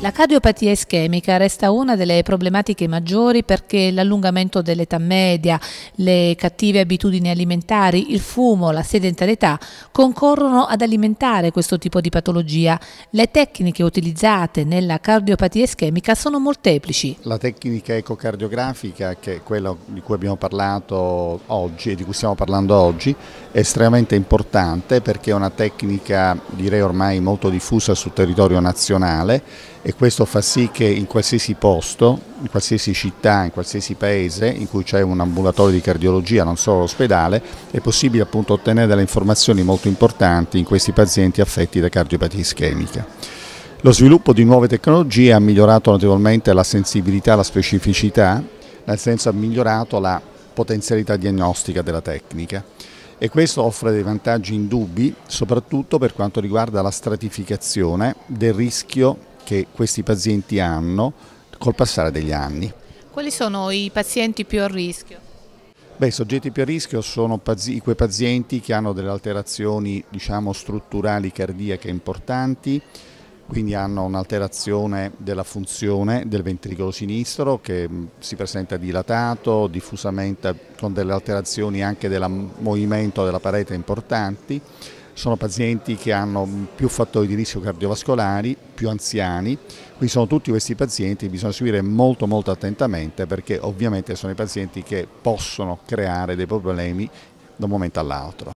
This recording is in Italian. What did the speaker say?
La cardiopatia ischemica resta una delle problematiche maggiori perché l'allungamento dell'età media, le cattive abitudini alimentari, il fumo, la sedentarietà concorrono ad alimentare questo tipo di patologia. Le tecniche utilizzate nella cardiopatia ischemica sono molteplici. La tecnica ecocardiografica, che è quella di cui abbiamo parlato oggi e di cui stiamo parlando oggi, è estremamente importante perché è una tecnica direi ormai molto diffusa sul territorio nazionale e questo fa sì che in qualsiasi posto, in qualsiasi città, in qualsiasi paese in cui c'è un ambulatorio di cardiologia, non solo l'ospedale, è possibile appunto ottenere delle informazioni molto importanti in questi pazienti affetti da cardiopatia ischemica. Lo sviluppo di nuove tecnologie ha migliorato notevolmente la sensibilità, la specificità, nel senso ha migliorato la potenzialità diagnostica della tecnica e questo offre dei vantaggi indubbi soprattutto per quanto riguarda la stratificazione del rischio che questi pazienti hanno col passare degli anni. Quali sono i pazienti più a rischio? Beh, I soggetti più a rischio sono quei pazienti che hanno delle alterazioni diciamo, strutturali cardiache importanti, quindi hanno un'alterazione della funzione del ventricolo sinistro che mm, si presenta dilatato, diffusamente con delle alterazioni anche del movimento della parete importanti, sono pazienti che hanno più fattori di rischio cardiovascolari, più anziani, quindi sono tutti questi pazienti che bisogna seguire molto molto attentamente perché ovviamente sono i pazienti che possono creare dei problemi da un momento all'altro.